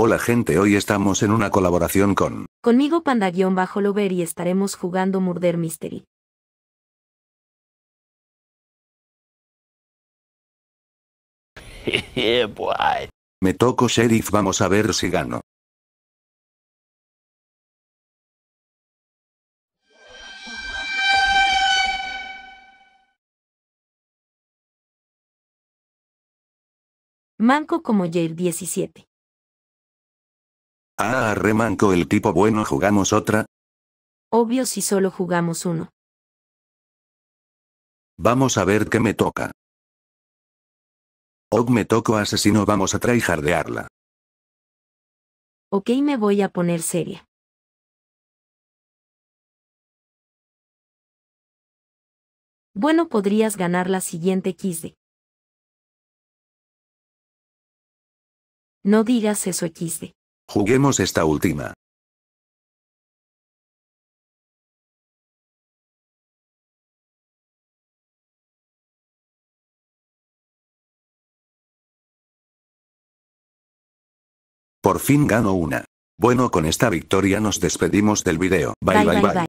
Hola gente hoy estamos en una colaboración con... Conmigo panda-lover y estaremos jugando Murder Mystery. Me toco sheriff vamos a ver si gano. Manco como Jail 17. Ah, remanco el tipo bueno, ¿jugamos otra? Obvio si solo jugamos uno. Vamos a ver qué me toca. Og me toco asesino, vamos a traijardearla. Ok, me voy a poner seria. Bueno, podrías ganar la siguiente XD. No digas eso XD. Juguemos esta última. Por fin gano una. Bueno con esta victoria nos despedimos del video. bye bye. bye. bye. bye.